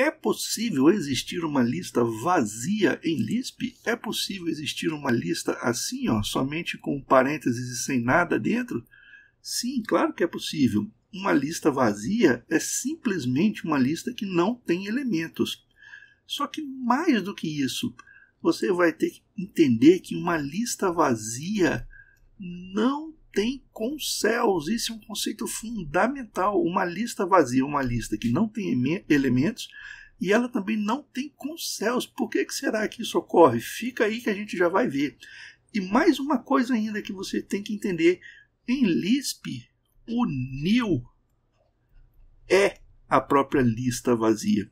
É possível existir uma lista vazia em Lisp? É possível existir uma lista assim, ó, somente com parênteses e sem nada dentro? Sim, claro que é possível. Uma lista vazia é simplesmente uma lista que não tem elementos. Só que mais do que isso, você vai ter que entender que uma lista vazia não tem com céus. Isso é um conceito fundamental. Uma lista vazia, uma lista que não tem elementos e ela também não tem com céus. Por que, que será que isso ocorre? Fica aí que a gente já vai ver. E mais uma coisa ainda que você tem que entender: em Lisp, o nil é a própria lista vazia.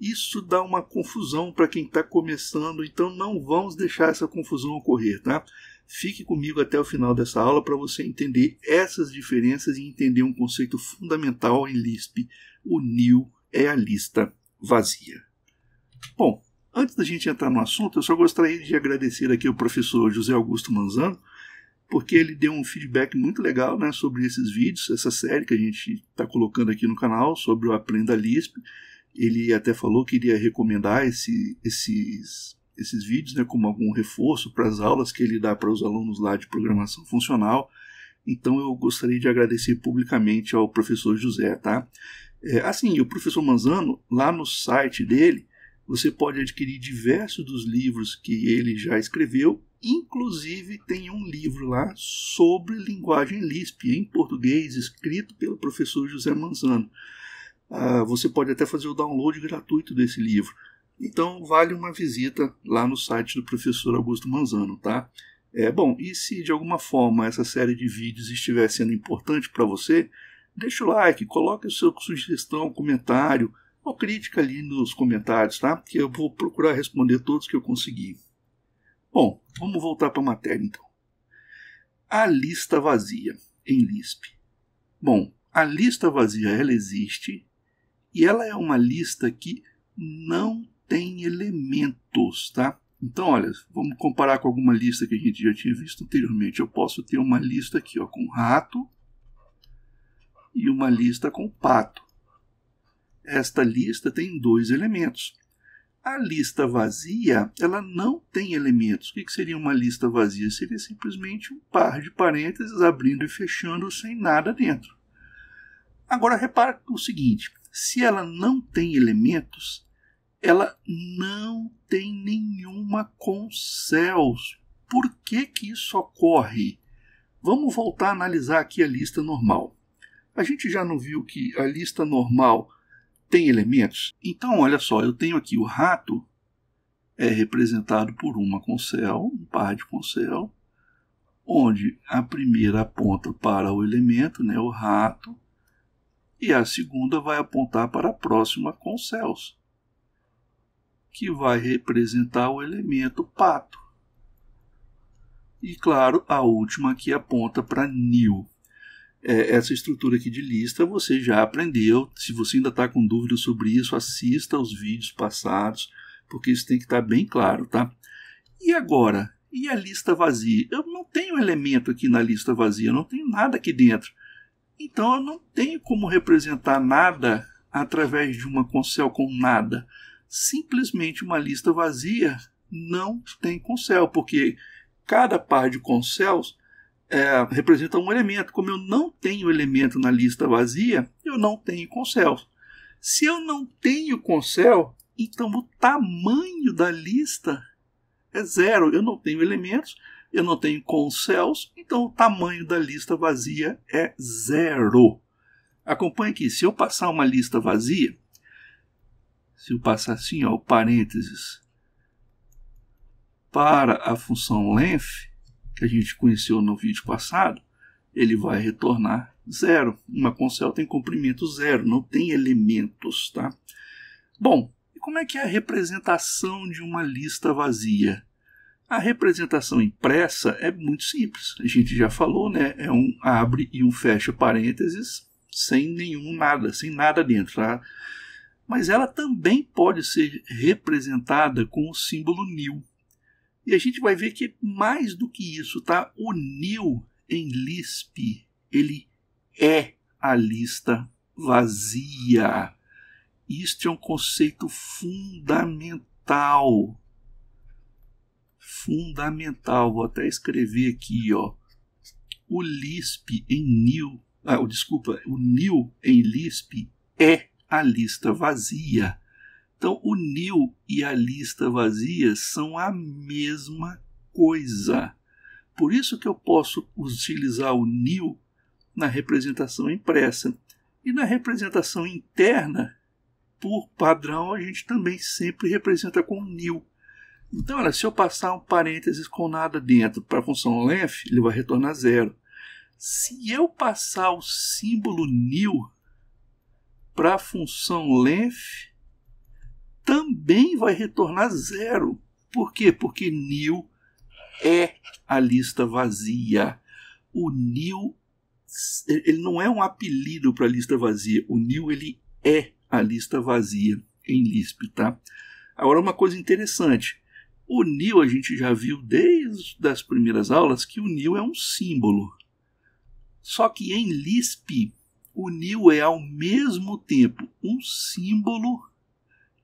Isso dá uma confusão para quem está começando, então não vamos deixar essa confusão ocorrer, tá? Fique comigo até o final dessa aula para você entender essas diferenças e entender um conceito fundamental em Lisp: o nil é a lista vazia. Bom, antes da gente entrar no assunto, eu só gostaria de agradecer aqui ao professor José Augusto Manzano, porque ele deu um feedback muito legal né, sobre esses vídeos, essa série que a gente está colocando aqui no canal sobre o Aprenda Lisp. Ele até falou que iria recomendar esse, esses, esses vídeos né, como algum reforço para as aulas que ele dá para os alunos lá de programação funcional. Então eu gostaria de agradecer publicamente ao professor José, tá? É, assim, o professor Manzano, lá no site dele, você pode adquirir diversos dos livros que ele já escreveu, inclusive tem um livro lá sobre linguagem Lisp, em português, escrito pelo professor José Manzano. Ah, você pode até fazer o download gratuito desse livro. Então vale uma visita lá no site do professor Augusto Manzano, tá? É bom. E se de alguma forma essa série de vídeos estiver sendo importante para você, deixa o like, coloque a sua sugestão, comentário ou crítica ali nos comentários, tá? Que eu vou procurar responder todos que eu conseguir. Bom, vamos voltar para a matéria então. A lista vazia em Lisp. Bom, a lista vazia ela existe e ela é uma lista que não tem elementos, tá? Então, olha, vamos comparar com alguma lista que a gente já tinha visto anteriormente. Eu posso ter uma lista aqui ó, com rato e uma lista com pato. Esta lista tem dois elementos. A lista vazia, ela não tem elementos. O que seria uma lista vazia? Seria simplesmente um par de parênteses abrindo e fechando sem nada dentro. Agora repara o seguinte, se ela não tem elementos, ela não tem nenhuma céus. Por que, que isso ocorre? Vamos voltar a analisar aqui a lista normal. A gente já não viu que a lista normal tem elementos? Então, olha só, eu tenho aqui o rato, é representado por uma céu, um par de céu, onde a primeira aponta para o elemento, né, o rato, e a segunda vai apontar para a próxima com Celso, que vai representar o elemento pato. E claro, a última que aponta para nil. É, essa estrutura aqui de lista você já aprendeu. Se você ainda está com dúvida sobre isso, assista aos vídeos passados, porque isso tem que estar tá bem claro, tá? E agora? E a lista vazia? Eu não tenho elemento aqui na lista vazia, não tenho nada aqui dentro. Então eu não tenho como representar nada através de uma Concel com nada. Simplesmente uma lista vazia não tem Concel, porque cada par de Concels é, representa um elemento. Como eu não tenho elemento na lista vazia, eu não tenho concel. Se eu não tenho Concel, então o tamanho da lista é zero. Eu não tenho elementos, eu não tenho conselhos, então o tamanho da lista vazia é zero. Acompanhe aqui, se eu passar uma lista vazia, se eu passar assim, ó, parênteses, para a função length, que a gente conheceu no vídeo passado, ele vai retornar zero. Uma conselho tem comprimento zero, não tem elementos, tá? Bom, e como é que é a representação de uma lista vazia? A representação impressa é muito simples. A gente já falou, né? É um abre e um fecha parênteses sem nenhum nada, sem nada dentro, tá? Mas ela também pode ser representada com o símbolo nil. E a gente vai ver que mais do que isso, tá? O nil em Lisp, ele é a lista vazia. Isto é um conceito fundamental fundamental. Vou até escrever aqui, ó. O Lisp em nil, ah, desculpa, o nil em Lisp é a lista vazia. Então, o nil e a lista vazia são a mesma coisa. Por isso que eu posso utilizar o nil na representação impressa. E na representação interna, por padrão, a gente também sempre representa com nil. Então, olha, se eu passar um parênteses com nada dentro para a função length, ele vai retornar zero. Se eu passar o símbolo new para a função length, também vai retornar zero. Por quê? Porque new é a lista vazia. O new ele não é um apelido para a lista vazia. O new ele é a lista vazia em Lisp, tá? Agora uma coisa interessante o Nil, a gente já viu desde as primeiras aulas que o Nil é um símbolo. Só que em Lisp, o Nil é ao mesmo tempo um símbolo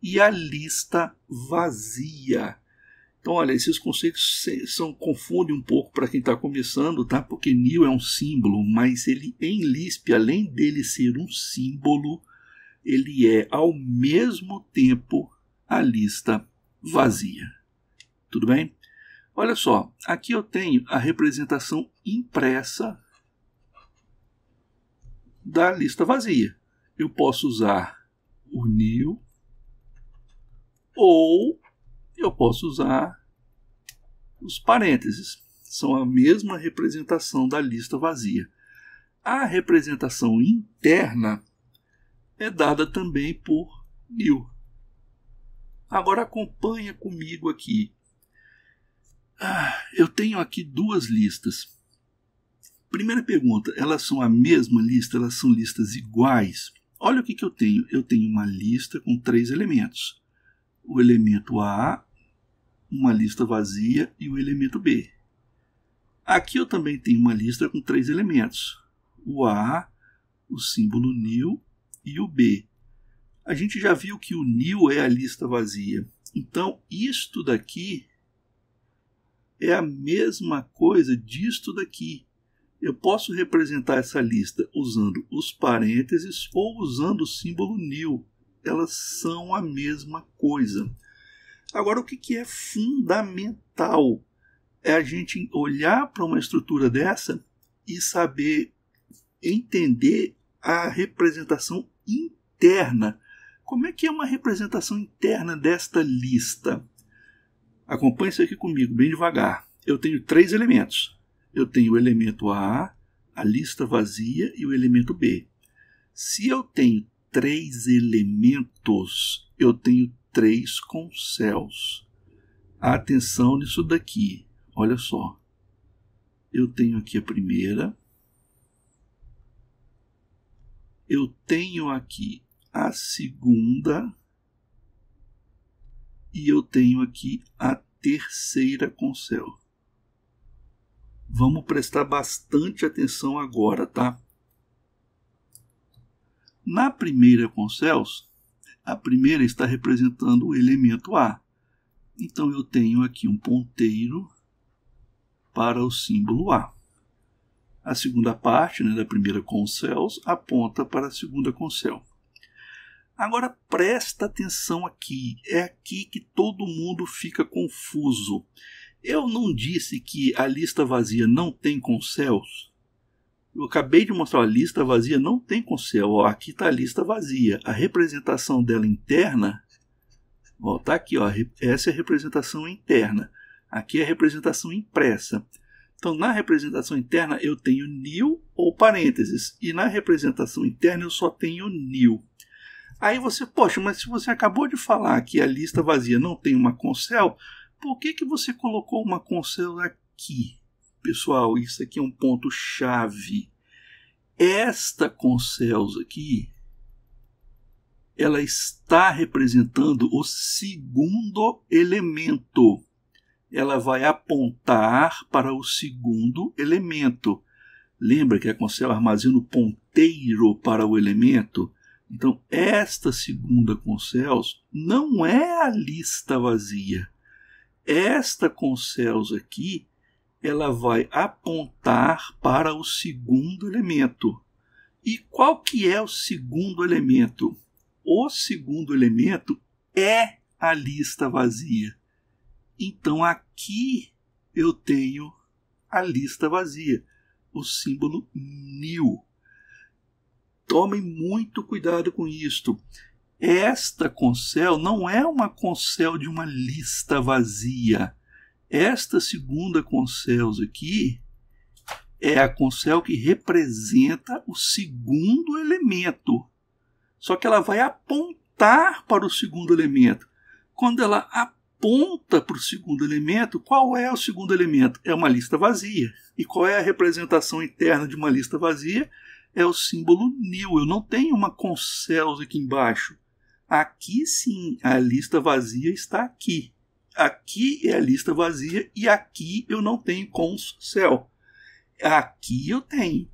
e a lista vazia. Então, olha, esses conceitos são confundem um pouco para quem está começando, tá? Porque Nil é um símbolo, mas ele em Lisp, além dele ser um símbolo, ele é ao mesmo tempo a lista vazia. Tudo bem? Olha só, aqui eu tenho a representação impressa da lista vazia. Eu posso usar o new ou eu posso usar os parênteses. São a mesma representação da lista vazia. A representação interna é dada também por new. Agora acompanha comigo aqui. Ah, eu tenho aqui duas listas. Primeira pergunta: elas são a mesma lista? Elas são listas iguais? Olha o que, que eu tenho. Eu tenho uma lista com três elementos: o elemento A, uma lista vazia e o elemento B. Aqui eu também tenho uma lista com três elementos: o A, o símbolo new e o B. A gente já viu que o new é a lista vazia. Então, isto daqui é a mesma coisa disto daqui. Eu posso representar essa lista usando os parênteses ou usando o símbolo new. Elas são a mesma coisa. Agora, o que é fundamental é a gente olhar para uma estrutura dessa e saber entender a representação interna. Como é que é uma representação interna desta lista? Acompanhe isso aqui comigo, bem devagar. Eu tenho três elementos. Eu tenho o elemento A, a lista vazia e o elemento B. Se eu tenho três elementos, eu tenho três concels. Atenção nisso daqui. Olha só. Eu tenho aqui a primeira. Eu tenho aqui a segunda e eu tenho aqui a terceira concel. Vamos prestar bastante atenção agora, tá? Na primeira concels, a primeira está representando o elemento A. Então eu tenho aqui um ponteiro para o símbolo A. A segunda parte né, da primeira concels aponta para a segunda concel. Agora presta atenção aqui, é aqui que todo mundo fica confuso. Eu não disse que a lista vazia não tem conselhos? Eu acabei de mostrar a lista vazia não tem conselho. aqui está a lista vazia. A representação dela interna, Está aqui, ó, essa é a representação interna. Aqui é a representação impressa. Então, na representação interna eu tenho nil ou parênteses, e na representação interna eu só tenho nil. Aí você, poxa, mas se você acabou de falar que a lista vazia não tem uma Concel, por que, que você colocou uma Concel aqui? Pessoal, isso aqui é um ponto chave. Esta Concels aqui, ela está representando o segundo elemento. Ela vai apontar para o segundo elemento. Lembra que a Concel armazena o ponteiro para o elemento? Então, esta segunda Concells não é a lista vazia. Esta Concells aqui, ela vai apontar para o segundo elemento. E qual que é o segundo elemento? O segundo elemento é a lista vazia. Então aqui eu tenho a lista vazia, o símbolo new. Tomem muito cuidado com isto. Esta Concel não é uma Concel de uma lista vazia. Esta segunda Concel aqui é a Concel que representa o segundo elemento. Só que ela vai apontar para o segundo elemento. Quando ela aponta para o segundo elemento, qual é o segundo elemento? É uma lista vazia. E qual é a representação interna de uma lista vazia? é o símbolo new. Eu não tenho uma Concells aqui embaixo. Aqui sim, a lista vazia está aqui. Aqui é a lista vazia e aqui eu não tenho Concel. Aqui eu tenho,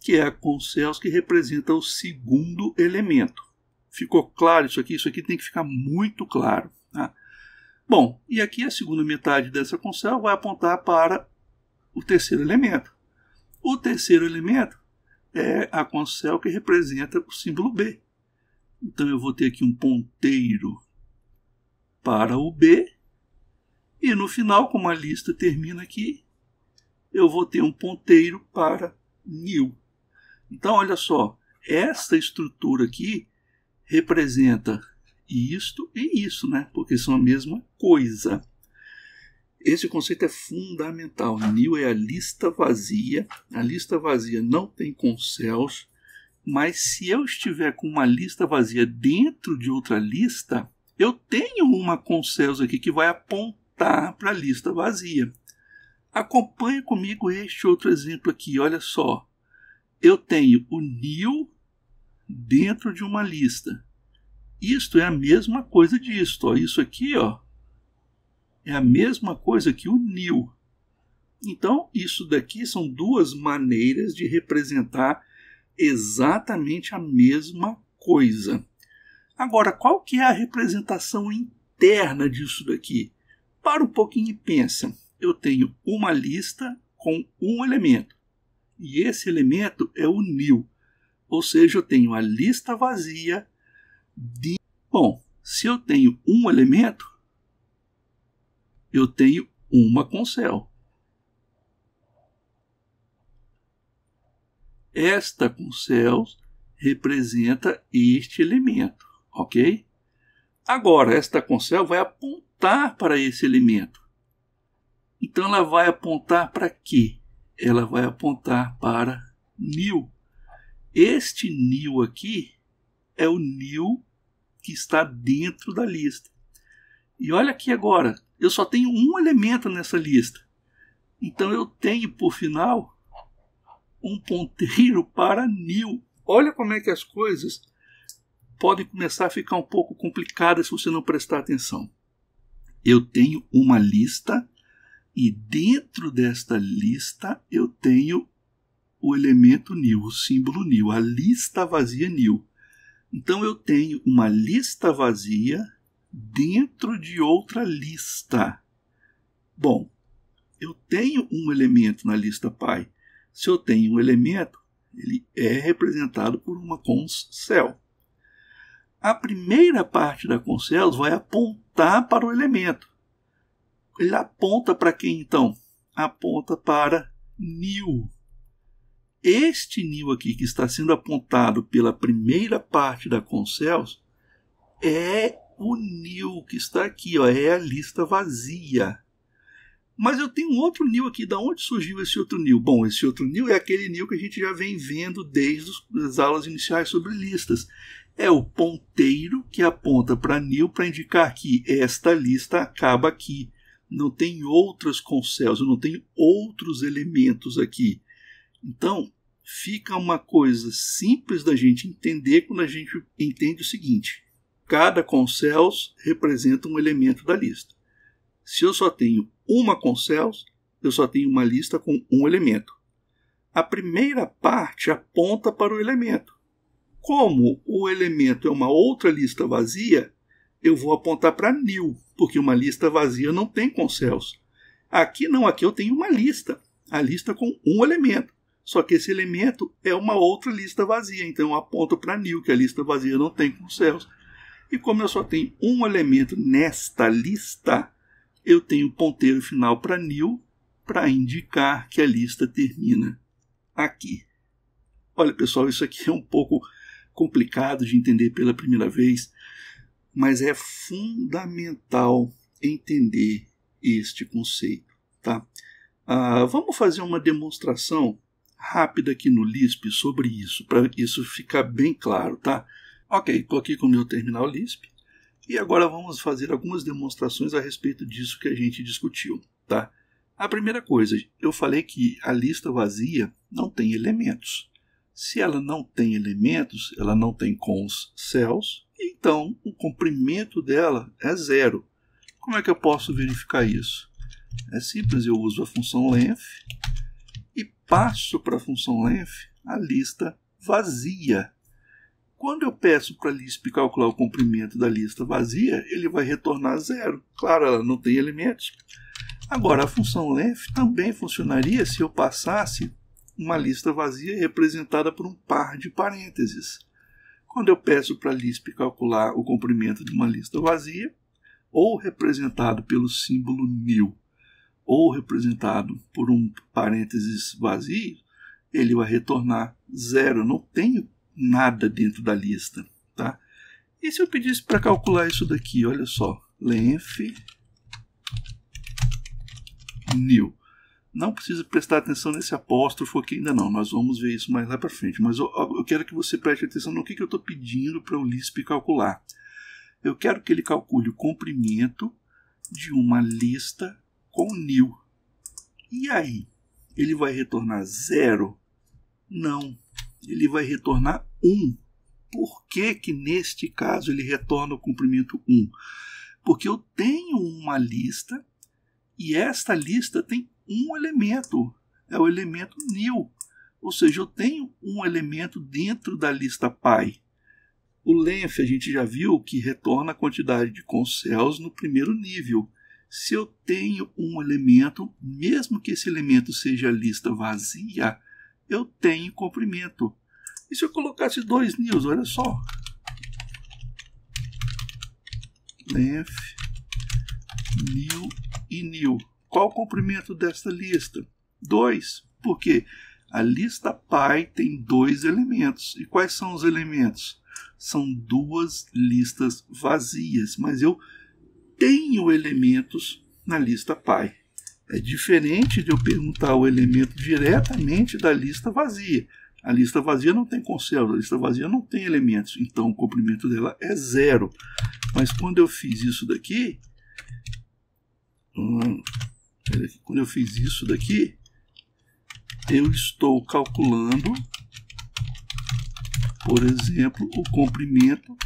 que é a Concels que representa o segundo elemento. Ficou claro isso aqui? Isso aqui tem que ficar muito claro. Tá? Bom, e aqui a segunda metade dessa Concel vai apontar para o terceiro elemento. O terceiro elemento é a concel que representa o símbolo B. Então eu vou ter aqui um ponteiro para o B, e no final, como a lista termina aqui, eu vou ter um ponteiro para nil. Então, olha só, esta estrutura aqui representa isto e isso, né? Porque são a mesma coisa. Esse conceito é fundamental. Nil é a lista vazia. A lista vazia não tem conselhos, mas se eu estiver com uma lista vazia dentro de outra lista, eu tenho uma conselhos aqui que vai apontar para a lista vazia. Acompanhe comigo este outro exemplo aqui. Olha só. Eu tenho o nil dentro de uma lista. Isto é a mesma coisa disto. Ó. Isso aqui ó, é a mesma coisa que o nil. Então, isso daqui são duas maneiras de representar exatamente a mesma coisa. Agora, qual que é a representação interna disso daqui? Para um pouquinho e pensa. Eu tenho uma lista com um elemento. E esse elemento é o nil. Ou seja, eu tenho a lista vazia de. Bom, se eu tenho um elemento, eu tenho uma céu. Esta Concel representa este elemento, ok? Agora, esta céu vai apontar para esse elemento. Então, ela vai apontar para quê? Ela vai apontar para nil. Este nil aqui é o nil que está dentro da lista. E olha aqui agora, eu só tenho um elemento nessa lista. Então eu tenho, por final, um ponteiro para nil. Olha como é que as coisas podem começar a ficar um pouco complicadas se você não prestar atenção. Eu tenho uma lista e dentro desta lista eu tenho o elemento nil, o símbolo nil, a lista vazia nil. Então eu tenho uma lista vazia dentro de outra lista. Bom, eu tenho um elemento na lista pai. Se eu tenho um elemento, ele é representado por uma cell. A primeira parte da cell vai apontar para o elemento. Ele aponta para quem então? Aponta para new. Este new aqui que está sendo apontado pela primeira parte da conscelos é o que está aqui, ó, é a lista vazia. Mas eu tenho um outro nil aqui. Da onde surgiu esse outro nil? Bom, esse outro nil é aquele nil que a gente já vem vendo desde as aulas iniciais sobre listas. É o ponteiro que aponta para nil para indicar que esta lista acaba aqui. Não tem outras concelas, não tem outros elementos aqui. Então, fica uma coisa simples da gente entender quando a gente entende o seguinte cada Concels representa um elemento da lista. Se eu só tenho uma Concels, eu só tenho uma lista com um elemento. A primeira parte aponta para o elemento. Como o elemento é uma outra lista vazia, eu vou apontar para nil, porque uma lista vazia não tem Concels. Aqui não, aqui eu tenho uma lista, a lista com um elemento. Só que esse elemento é uma outra lista vazia, então eu aponto para nil, que a lista vazia não tem Concels e como eu só tenho um elemento nesta lista, eu tenho o ponteiro final para new para indicar que a lista termina aqui. Olha, pessoal, isso aqui é um pouco complicado de entender pela primeira vez, mas é fundamental entender este conceito, tá? Ah, vamos fazer uma demonstração rápida aqui no Lisp sobre isso, para isso ficar bem claro, tá? Ok, estou aqui com o meu terminal Lisp e agora vamos fazer algumas demonstrações a respeito disso que a gente discutiu, tá? A primeira coisa, eu falei que a lista vazia não tem elementos. Se ela não tem elementos, ela não tem cons cells, então o comprimento dela é zero. Como é que eu posso verificar isso? É simples, eu uso a função length e passo para a função length a lista vazia quando eu peço para a Lisp calcular o comprimento da lista vazia, ele vai retornar zero. Claro, ela não tem elementos. Agora, a função length também funcionaria se eu passasse uma lista vazia representada por um par de parênteses. Quando eu peço para a Lisp calcular o comprimento de uma lista vazia, ou representado pelo símbolo new, ou representado por um parênteses vazio, ele vai retornar zero. não tenho nada dentro da lista. Tá? E se eu pedisse para calcular isso daqui, olha só, lenf new. Não precisa prestar atenção nesse apóstrofo aqui ainda não, nós vamos ver isso mais lá para frente. Mas eu, eu, quero que você preste atenção no que, que eu estou pedindo para o Lisp calcular. Eu quero que ele calcule o comprimento de uma lista com new. E aí? Ele vai retornar zero? Não ele vai retornar 1. Por que, que neste caso ele retorna o comprimento 1? Porque eu tenho uma lista e esta lista tem um elemento, é o elemento new. Ou seja, eu tenho um elemento dentro da lista pai. O length a gente já viu que retorna a quantidade de concells no primeiro nível. Se eu tenho um elemento, mesmo que esse elemento seja lista vazia, eu tenho comprimento. E se eu colocasse dois news, olha só. Length, new e new. Qual o comprimento desta lista? 2. Por quê? A lista pai tem dois elementos. E quais são os elementos? São duas listas vazias, mas eu tenho elementos na lista pai. É diferente de eu perguntar o elemento diretamente da lista vazia. A lista vazia não tem conservas, a lista vazia não tem elementos, então o comprimento dela é zero. Mas quando eu fiz isso daqui, hum, quando eu fiz isso daqui, eu estou calculando, por exemplo, o comprimento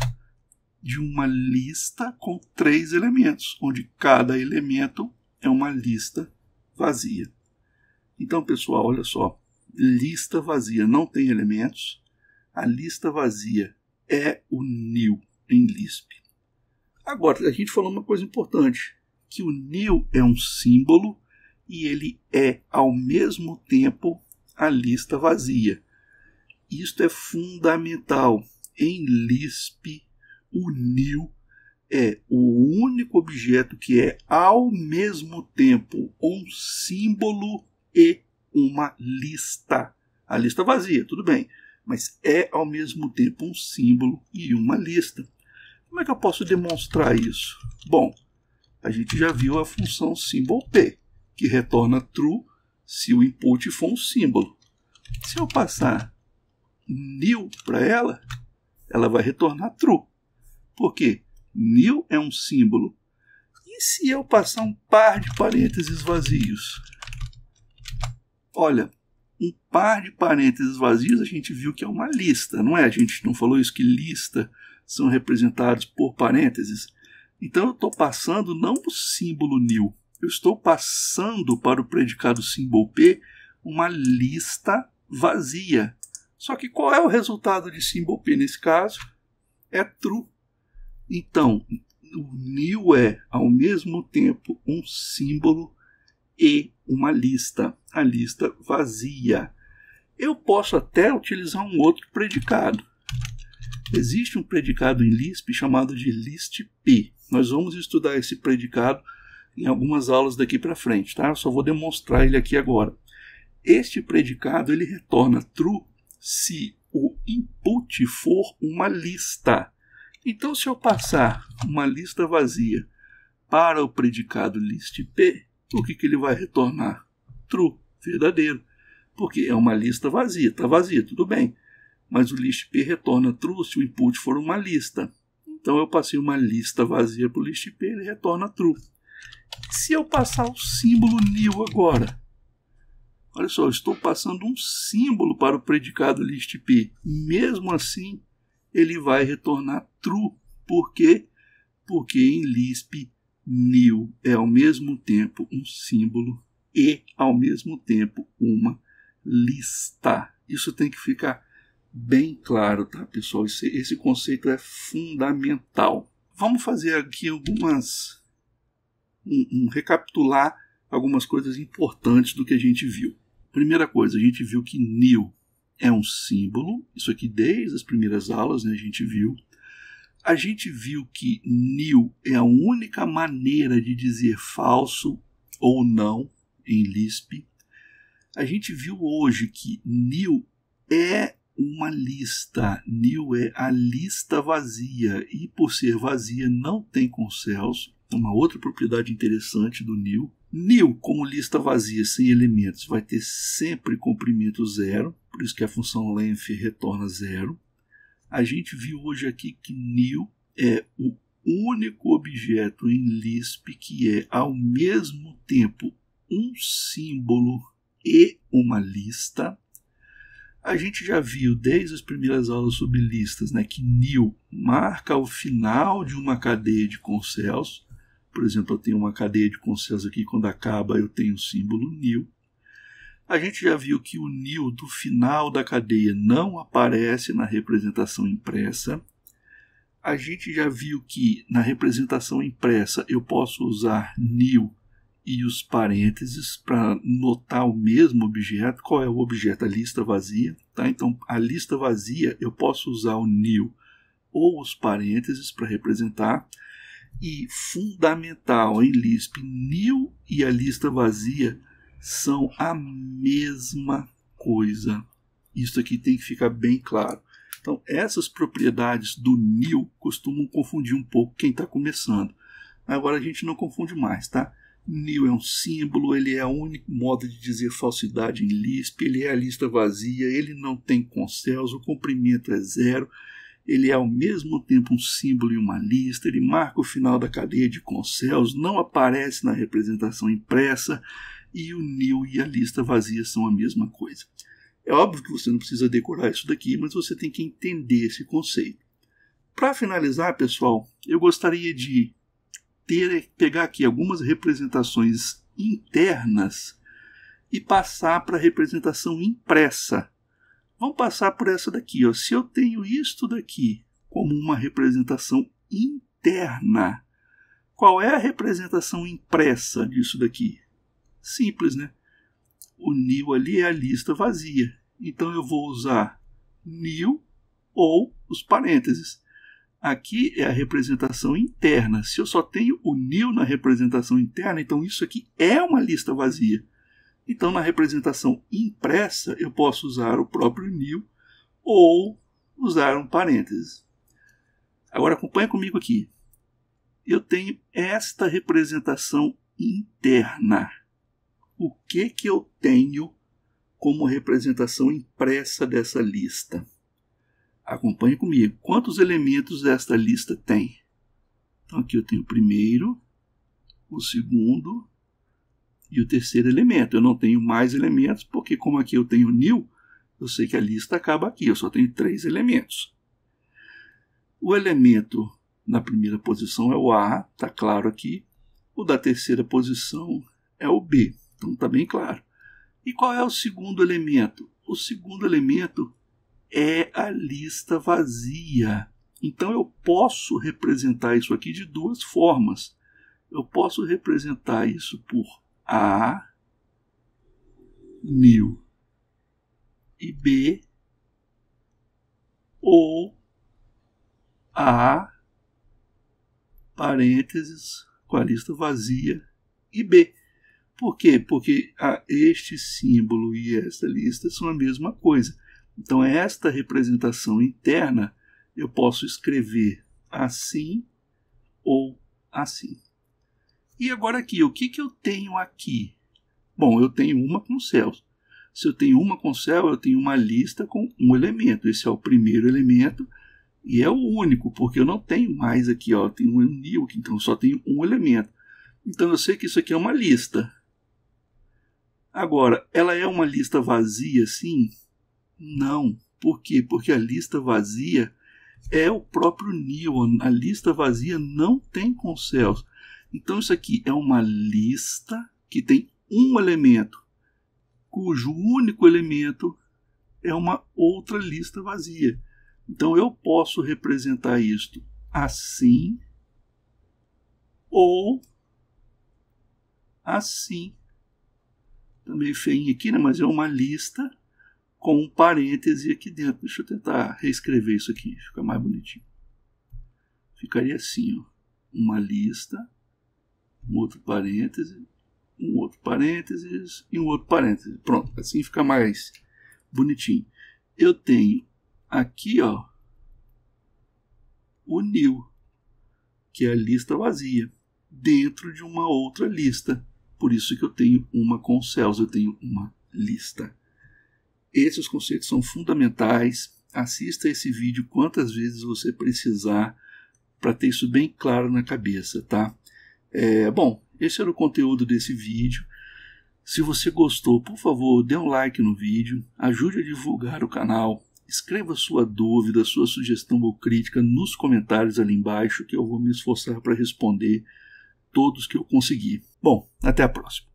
de uma lista com três elementos, onde cada elemento é uma lista vazia. Então, pessoal, olha só. Lista vazia não tem elementos. A lista vazia é o nil em Lisp. Agora, a gente falou uma coisa importante, que o nil é um símbolo e ele é, ao mesmo tempo, a lista vazia. Isto é fundamental. Em Lisp, o nil é o único objeto que é ao mesmo tempo um símbolo e uma lista. A lista vazia, tudo bem, mas é ao mesmo tempo um símbolo e uma lista. Como é que eu posso demonstrar isso? Bom, a gente já viu a função symbol p, que retorna true se o input for um símbolo. Se eu passar new para ela, ela vai retornar true. Por quê? Nil é um símbolo. E se eu passar um par de parênteses vazios? Olha, um par de parênteses vazios a gente viu que é uma lista, não é? A gente não falou isso que lista são representados por parênteses. Então eu estou passando não o símbolo new, eu estou passando para o predicado simbol p uma lista vazia. Só que qual é o resultado de simbol p nesse caso? É true. Então, o Nil é, ao mesmo tempo, um símbolo e uma lista, a lista vazia. Eu posso até utilizar um outro predicado. Existe um predicado em Lisp chamado de ListP. Nós vamos estudar esse predicado em algumas aulas daqui para frente, tá? Eu só vou demonstrar ele aqui agora. Este predicado ele retorna true se o input for uma lista. Então, se eu passar uma lista vazia para o predicado list P, o que, que ele vai retornar? True, verdadeiro. Porque é uma lista vazia, está vazia, tudo bem. Mas o list P retorna true se o input for uma lista. Então eu passei uma lista vazia para o list P, ele retorna true. Se eu passar o símbolo new agora, olha só, eu estou passando um símbolo para o predicado list P. Mesmo assim, ele vai retornar true. Por quê? Porque em Lisp, new é ao mesmo tempo um símbolo e ao mesmo tempo uma lista. Isso tem que ficar bem claro, tá, pessoal? Esse, esse conceito é fundamental. Vamos fazer aqui algumas. Um, um, recapitular algumas coisas importantes do que a gente viu. Primeira coisa, a gente viu que new é um símbolo, isso aqui desde as primeiras aulas né, a gente viu. A gente viu que nil é a única maneira de dizer falso ou não em Lisp. A gente viu hoje que nil é uma lista. Nil é a lista vazia e por ser vazia não tem conselhos. É uma outra propriedade interessante do nil. Nil como lista vazia sem elementos vai ter sempre comprimento zero por isso que a função length retorna zero. A gente viu hoje aqui que new é o único objeto em Lisp que é ao mesmo tempo um símbolo e uma lista. A gente já viu desde as primeiras aulas sobre listas né, que new marca o final de uma cadeia de conselhos. Por exemplo, eu tenho uma cadeia de conselhos aqui, quando acaba eu tenho o símbolo new. A gente já viu que o nil do final da cadeia não aparece na representação impressa. A gente já viu que na representação impressa eu posso usar nil e os parênteses para notar o mesmo objeto. Qual é o objeto? A lista vazia. Tá? Então, a lista vazia eu posso usar o nil ou os parênteses para representar. E fundamental em Lisp, nil e a lista vazia são a mesma coisa. Isso aqui tem que ficar bem claro. Então, essas propriedades do nil costumam confundir um pouco quem está começando. Agora a gente não confunde mais, tá? Nil é um símbolo, ele é o único modo de dizer falsidade em Lisp, ele é a lista vazia, ele não tem concelos, o comprimento é zero, ele é ao mesmo tempo um símbolo e uma lista, ele marca o final da cadeia de concelos, não aparece na representação impressa, e o new e a lista vazia são a mesma coisa. É óbvio que você não precisa decorar isso daqui, mas você tem que entender esse conceito. Para finalizar, pessoal, eu gostaria de ter, pegar aqui algumas representações internas e passar para a representação impressa. Vamos passar por essa daqui. Ó. Se eu tenho isto daqui como uma representação interna, qual é a representação impressa disso daqui? Simples, né? O new ali é a lista vazia. Então eu vou usar new ou os parênteses. Aqui é a representação interna. Se eu só tenho o new na representação interna, então isso aqui é uma lista vazia. Então, na representação impressa, eu posso usar o próprio new ou usar um parênteses. Agora, acompanha comigo aqui. Eu tenho esta representação interna o que que eu tenho como representação impressa dessa lista. Acompanhe comigo. Quantos elementos esta lista tem? Então aqui eu tenho o primeiro, o segundo e o terceiro elemento. Eu não tenho mais elementos porque como aqui eu tenho nil, eu sei que a lista acaba aqui, eu só tenho três elementos. O elemento na primeira posição é o A, está claro aqui. O da terceira posição é o B. Então está bem claro. E qual é o segundo elemento? O segundo elemento é a lista vazia. Então eu posso representar isso aqui de duas formas. Eu posso representar isso por A, new e B, ou A, parênteses, com a lista vazia e B. Por quê? Porque ah, este símbolo e esta lista são a mesma coisa. Então, esta representação interna eu posso escrever assim ou assim. E agora aqui, o que, que eu tenho aqui? Bom, eu tenho uma com céus. Se eu tenho uma com céu, eu tenho uma lista com um elemento. Esse é o primeiro elemento e é o único, porque eu não tenho mais aqui, ó, eu tenho um nil, então só tenho um elemento. Então eu sei que isso aqui é uma lista. Agora, ela é uma lista vazia, sim? Não. Por quê? Porque a lista vazia é o próprio Newton. A lista vazia não tem conselhos. Então, isso aqui é uma lista que tem um elemento, cujo único elemento é uma outra lista vazia. Então, eu posso representar isto assim ou assim. Tá meio feinha aqui, né? mas é uma lista com um parêntese aqui dentro. Deixa eu tentar reescrever isso aqui, fica mais bonitinho. Ficaria assim, ó. uma lista, um outro parêntese, um outro parênteses e um outro parêntese. Pronto, assim fica mais bonitinho. Eu tenho aqui, ó, o new, que é a lista vazia, dentro de uma outra lista. Por isso que eu tenho uma com céus, eu tenho uma lista. Esses conceitos são fundamentais. Assista esse vídeo quantas vezes você precisar para ter isso bem claro na cabeça, tá? É, bom, esse era o conteúdo desse vídeo. Se você gostou, por favor, dê um like no vídeo, ajude a divulgar o canal, escreva sua dúvida, sua sugestão ou crítica nos comentários ali embaixo que eu vou me esforçar para responder todos que eu conseguir. Bom, até a próxima.